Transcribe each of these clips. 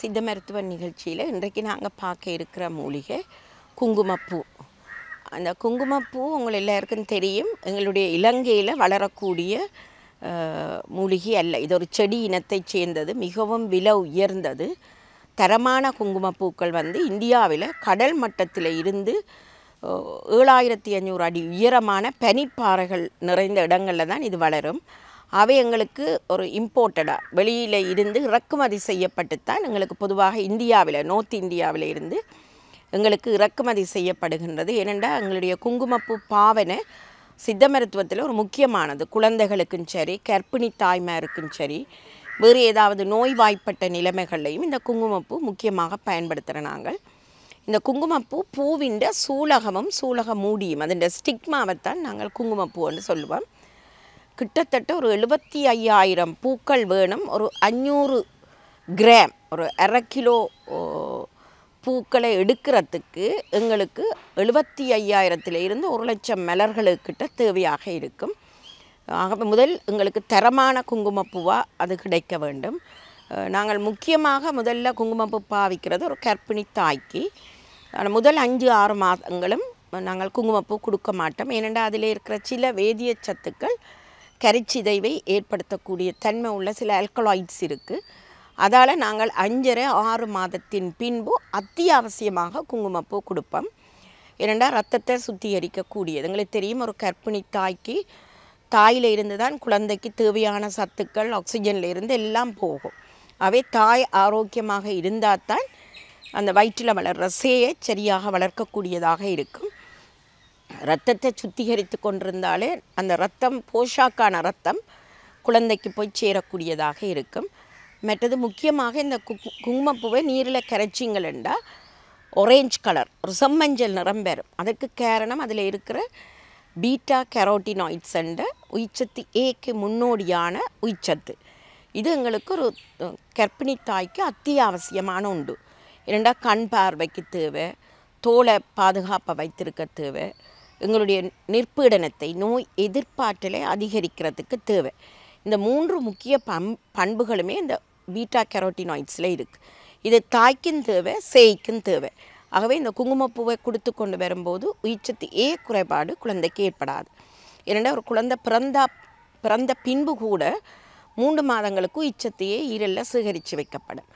சித்த மருத்துவ நிகழ்ச்சியில் இன்றைக்கு நாங்கள் பார்க்க இருக்கிற மூலிகை குங்குமப்பூ அந்த குங்குமப்பூ உங்கள் எல்லாருக்கும் தெரியும் எங்களுடைய இலங்கையில் வளரக்கூடிய மூலிகை அல்ல இது ஒரு செடி இனத்தைச் சேர்ந்தது மிகவும் விலை உயர்ந்தது தரமான குங்குமப்பூக்கள் வந்து இந்தியாவில் கடல் மட்டத்தில் இருந்து ஏழாயிரத்தி அஞ்சூறு அடி உயரமான பனிப்பாறைகள் நிறைந்த இடங்களில் தான் இது வளரும் அவை எங்களுக்கு ஒரு இம்போர்ட்டடாக வெளியில் இருந்து இறக்குமதி செய்யப்பட்டு தான் எங்களுக்கு பொதுவாக இந்தியாவில் நோர்த் இந்தியாவில் இருந்து எங்களுக்கு இறக்குமதி செய்யப்படுகின்றது ஏனென்றால் எங்களுடைய குங்குமப்பூ பாவனை சித்த மருத்துவத்தில் ஒரு முக்கியமானது குழந்தைகளுக்கும் சரி கர்ப்பிணி தாய்மாருக்கும் சரி வேறு ஏதாவது நோய்வாய்ப்பட்ட நிலைமைகள்லையும் இந்த குங்குமப்பூ முக்கியமாக பயன்படுத்துகிற நாங்கள் இந்த குங்குமப்பூ பூவிண்ட சூலகமும் சூலக மூடியும் அதன் ஸ்டிக்மாவைத்தான் நாங்கள் குங்குமப்பூன்னு சொல்லுவோம் கிட்டத்தட்ட ஒரு எழுபத்தி ஐயாயிரம் பூக்கள் வேணும் ஒரு அஞ்சூறு கிராம் ஒரு அரை கிலோ பூக்களை எடுக்கிறதுக்கு எங்களுக்கு எழுபத்தி ஐயாயிரத்திலிருந்து ஒரு லட்சம் மலர்களுக்கிட்ட தேவையாக இருக்கும் ஆக முதல் எங்களுக்கு தரமான குங்குமப்பூவாக அது கிடைக்க வேண்டும் நாங்கள் முக்கியமாக முதல்ல குங்குமப்பூ பாவிக்கிறது ஒரு கர்ப்பிணி தாய்க்கு முதல் அஞ்சு ஆறு மாதங்களும் நாங்கள் குங்குமப்பூ கொடுக்க மாட்டோம் ஏனென்றால் அதில் இருக்கிற சில வேதிய சத்துக்கள் கரிச்சிதைவை ஏற்படுத்தக்கூடிய தன்மை உள்ள சில ஆல்கலாய்ட்ஸ் இருக்குது அதால் நாங்கள் அஞ்சரை ஆறு மாதத்தின் பின்பு அத்தியாவசியமாக குங்குமப்பூ கொடுப்போம் இரண்டா ரத்தத்தை சுத்திகரிக்கக்கூடியது எங்களுக்கு தெரியும் ஒரு கர்ப்பிணி தாய்க்கு தாயில் இருந்து தான் குழந்தைக்கு தேவையான சத்துக்கள் ஆக்சிஜனில் இருந்து எல்லாம் போகும் அவை தாய் ஆரோக்கியமாக இருந்தால் தான் அந்த வயிற்றில் வளர்கிற சேயை சரியாக வளர்க்கக்கூடியதாக இருக்கும் ரத்தத்தை சுத்திகரித்து கொண்டிருந்தாலே அந்த ரத்தம் போஷாக்கான ரத்தம் குழந்தைக்கு போய் சேரக்கூடியதாக இருக்கும் மற்றது முக்கியமாக இந்த குங்குமப்பூவை நீரில் கரைச்சிங்களா ஒரேஞ்ச் கலர் ஒரு செம்மஞ்சள் நிறம் பெறும் அதுக்கு காரணம் அதில் இருக்கிற பீட்டா கெரோட்டினாய்ட்ஸ் என்ற உயிச்சத்து ஏக்கு முன்னோடியான உயிச்சத்து இது எங்களுக்கு ஒரு கர்ப்பிணி தாய்க்கு அத்தியாவசியமான உண்டு இரண்டா கண் பார்வைக்கு தேவை தோலை பாதுகாப்பை வைத்திருக்க தேவை எங்களுடைய நிற்பீடனத்தை நோய் எதிர்ப்பாற்றலை அதிகரிக்கிறதுக்கு தேவை இந்த மூன்று முக்கிய பம் பண்புகளுமே இந்த பீட்டா கெரோட்டினாய்ட்ஸில் இருக்குது இது தாய்க்கும் தேவை சேய்க்கும் தேவை ஆகவே இந்த குங்குமப்பூவை கொடுத்து கொண்டு வரும்போது உயிர்ச்சத்து ஏ குறைபாடு குழந்தைக்கு ஏற்படாது இரண்டா ஒரு குழந்தை பிறந்தா பிறந்த பின்பு கூட மூன்று மாதங்களுக்கு உயிர்ச்சத்தையே ஈரலில் சேகரித்து வைக்கப்படும்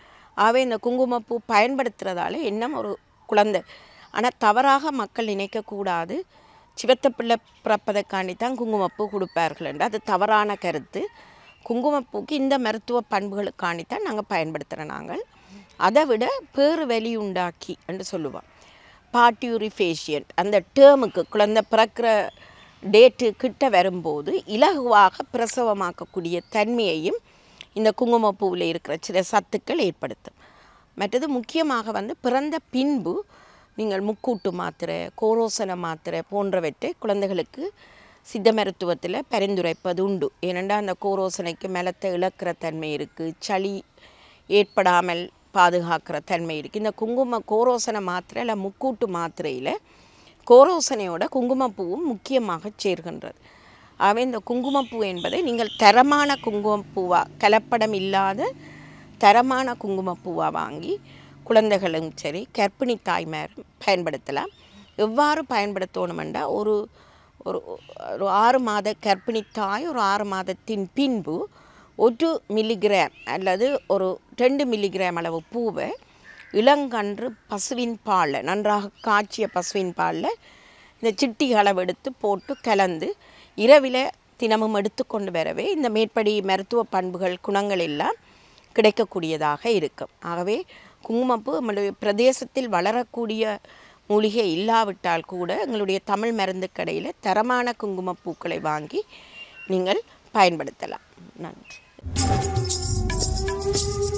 ஆகவே இந்த குங்குமப்பூ பயன்படுத்துகிறதால இன்னும் ஒரு குழந்தை ஆனால் தவறாக மக்கள் நினைக்கக்கூடாது சிவத்த பிள்ளை தான் குங்குமப்பூ கொடுப்பார்கள் என்று அது தவறான கருத்து குங்குமப்பூக்கு இந்த மருத்துவ தான் நாங்கள் பயன்படுத்துகிறோம் நாங்கள் அதை விட பேறு வலி உண்டாக்கி என்று சொல்லுவோம் பாட்டியூரி ஃபேஷியன்ட் அந்த டேர்முக்கு குழந்தை பிறக்கிற டேட்டு கிட்ட வரும்போது இலகுவாக பிரசவமாக்கக்கூடிய தன்மையையும் இந்த குங்குமப்பூவில் இருக்கிற சில சத்துக்கள் ஏற்படுத்தும் மற்றது முக்கியமாக வந்து பிறந்த பின்பு நீங்கள் முக்கூட்டு மாத்திரை கோரோசன மாத்திரை போன்றவற்றை குழந்தைகளுக்கு சித்த மருத்துவத்தில் பரிந்துரைப்பது உண்டு ஏனென்றால் அந்த கோரோசனைக்கு மெலத்தை இழக்கிற தன்மை இருக்குது சளி ஏற்படாமல் பாதுகாக்கிற தன்மை இருக்குது இந்த குங்கும கோரோசன மாத்திரை இல்லை முக்கூட்டு மாத்திரையில் கோரோசனையோட குங்குமப்பூவும் முக்கியமாக சேர்கின்றது ஆகவே இந்த குங்குமப்பூ என்பதை நீங்கள் தரமான குங்குமப்பூவாக கலப்படம் இல்லாத தரமான குங்குமப்பூவாக வாங்கி குழந்தைகளும் சரி கர்ப்பிணி தாய்மாரும் பயன்படுத்தலாம் எவ்வாறு பயன்படுத்தணுமெண்டா ஒரு ஒரு ஒரு ஆறு மாத கர்ப்பிணி தாய் ஒரு ஆறு மாதத்தின் பின்பு ஒரு மில்லிகிராம் அல்லது ஒரு ரெண்டு மில்லிகிராம் அளவு பூவை இளங்கன்று பசுவின் பாலில் நன்றாக காய்ச்சிய பசுவின் பாலில் இந்த சிட்டி அளவு எடுத்து போட்டு கலந்து இரவில் தினமும் எடுத்துக்கொண்டு வரவே இந்த மேற்படி மருத்துவ பண்புகள் குணங்கள் எல்லாம் கிடைக்கக்கூடியதாக இருக்கும் ஆகவே குங்குமப்பூ நம்மளுடைய பிரதேசத்தில் வளரக்கூடிய மூலிகை இல்லாவிட்டால் கூட எங்களுடைய தமிழ் மருந்து கடையில் தரமான குங்குமப்பூக்களை வாங்கி நீங்கள் பயன்படுத்தலாம் நன்றி